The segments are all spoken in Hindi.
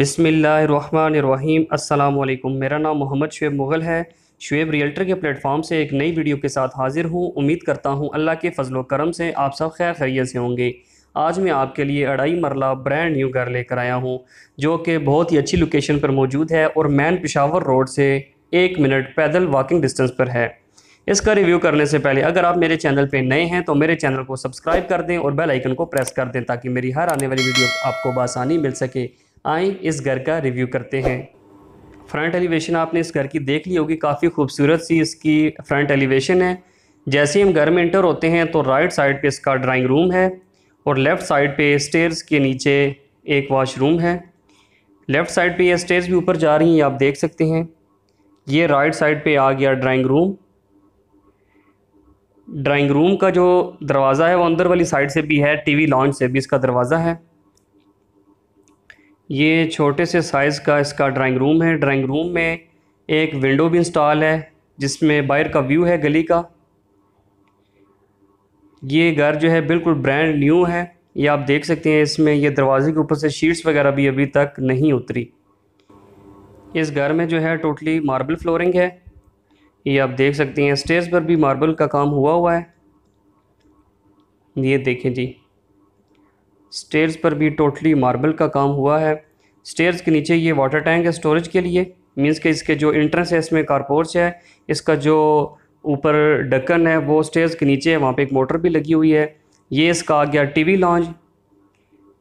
बिसमीम् अल्लाम मेरा नाम मोहम्मद शुएब मुग़ल है शुएब रियल्टर के प्लेटफॉर्म से एक नई वीडियो के साथ हाज़िर हूँ उम्मीद करता हूँ अल्लाह के फजलो करम से आप सब खैर खैरियत से होंगे आज मैं आपके लिए अढ़ाई मरला ब्रांड न्यू घर लेकर आया हूँ जो कि बहुत ही अच्छी लोकेशन पर मौजूद है और मैन पिशावर रोड से एक मिनट पैदल वॉकिंग डिस्टेंस पर है इसका रिव्यू करने से पहले अगर आप मेरे चैनल पर नए हैं तो मेरे चैनल को सब्सक्राइब कर दें और बेल आइकन को प्रेस कर दें ताकि मेरी हर आने वाली वीडियो आपको बासानी मिल सके आए इस घर का रिव्यू करते हैं फ्रंट एलिवेशन आपने इस घर की देख ली होगी काफ़ी खूबसूरत सी इसकी फ्रंट एलिवेशन है जैसे ही हम घर में इंटर होते हैं तो राइट साइड पे इसका ड्राइंग रूम है और लेफ़्ट साइड पे स्टेयर्स के नीचे एक वॉशरूम है लेफ़्ट साइड पे ये स्टेयर्स भी ऊपर जा रही हैं आप देख सकते हैं ये राइट साइड पे आ गया ड्राइंग रूम ड्राइंग रूम का जो दरवाज़ा है वो अंदर वाली साइड से भी है टीवी लॉन्च से भी इसका दरवाज़ा है ये छोटे से साइज़ का इसका ड्राइंग रूम है ड्राइंग रूम में एक विंडो भी इंस्टॉल है जिसमें बाहर का व्यू है गली का ये घर जो है बिल्कुल ब्रांड न्यू है ये आप देख सकते हैं इसमें ये दरवाजे के ऊपर से शीट्स वगैरह भी अभी तक नहीं उतरी इस घर में जो है टोटली मार्बल फ्लोरिंग है ये आप देख सकते हैं स्टेज पर भी मार्बल का काम हुआ हुआ है ये देखें जी स्टेयर्स पर भी टोटली मार्बल का काम हुआ है स्टेयर्स के नीचे ये वाटर टैंक है स्टोरेज के लिए मींस के इसके जो इंट्रेंस है इसमें कारपोर्च है इसका जो ऊपर डक्कन है वो स्टेयर्स के नीचे है वहाँ पे एक मोटर भी लगी हुई है ये इसका आ गया वी लॉन्ज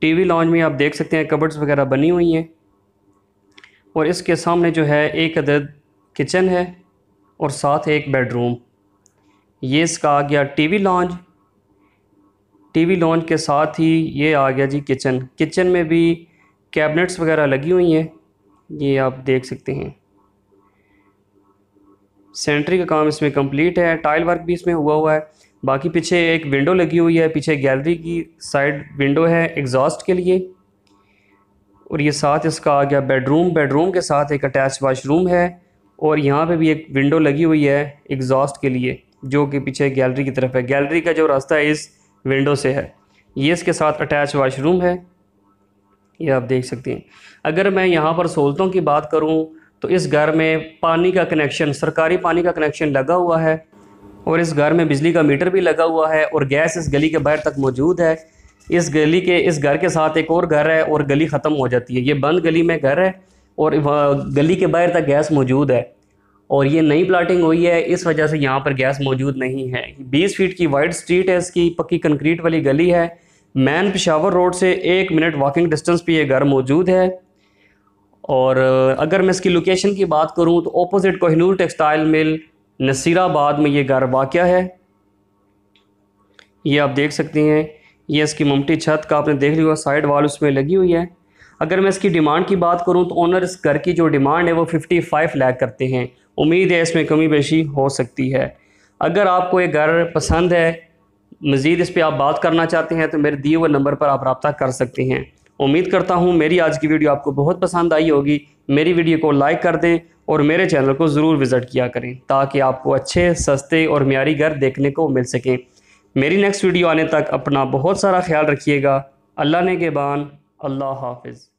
वी लॉन्ज में आप देख सकते हैं कबर्ड्स वगैरह बनी हुई हैं और इसके सामने जो है एक अदद किचन है और साथ एक बेडरूम ये इसका आ गया वी लॉन्ज टीवी लॉन्च के साथ ही ये आ गया जी किचन किचन में भी कैबिनेट्स वगैरह लगी हुई हैं ये आप देख सकते हैं सेंट्री का काम इसमें कंप्लीट है टाइल वर्क भी इसमें हुआ हुआ है बाकी पीछे एक विंडो लगी हुई है पीछे गैलरी की साइड विंडो है एग्जॉस्ट के लिए और ये साथ इसका आ गया बेडरूम बेडरूम के साथ एक अटैच वाशरूम है और यहाँ पे भी एक विंडो लगी हुई है एग्जॉस्ट के लिए जो कि पीछे गैलरी की तरफ है गैलरी का जो रास्ता है इस विंडो से है ये इसके साथ अटैच वाशरूम है ये आप देख सकते हैं अगर मैं यहाँ पर सहूलतों की बात करूँ तो इस घर में पानी का कनेक्शन सरकारी पानी का कनेक्शन लगा हुआ है और इस घर में बिजली का मीटर भी लगा हुआ है और गैस इस गली के बाहर तक मौजूद है इस गली के इस घर के साथ एक और घर है और गली ख़त्म हो जाती है ये बंद गली में घर है और गली के बाहर तक गैस मौजूद है और ये नई प्लाटिंग हुई है इस वजह से यहाँ पर गैस मौजूद नहीं है 20 फीट की वाइड स्ट्रीट है इसकी पक्की कंक्रीट वाली गली है मैन पिशावर रोड से एक मिनट वॉकिंग डिस्टेंस पे ये घर मौजूद है और अगर मैं इसकी लोकेशन की बात करूँ तो opposite Kohinoor textile mill Nasirabad में ये घर वाक़ है ये आप देख सकते हैं ये इसकी ममटी छत का आपने देख लिया साइड वाल उसमें लगी हुई है अगर मैं इसकी डिमांड की बात करूं तो ओनर इस घर की जो डिमांड है वो 55 लाख करते हैं उम्मीद है इसमें कमी पेशी हो सकती है अगर आपको ये घर पसंद है मज़ीद इस पर आप बात करना चाहते हैं तो मेरे दिए हुए नंबर पर आप रब्ता कर सकते हैं उम्मीद करता हूँ मेरी आज की वीडियो आपको बहुत पसंद आई होगी मेरी वीडियो को लाइक कर दें और मेरे चैनल को ज़रूर विज़िट किया करें ताकि आपको अच्छे सस्ते और मीरी घर देखने को मिल सकें मेरी नेक्स्ट वीडियो आने तक अपना बहुत सारा ख्याल रखिएगा अल्लाह ने के बान अल्लाह हाफिज़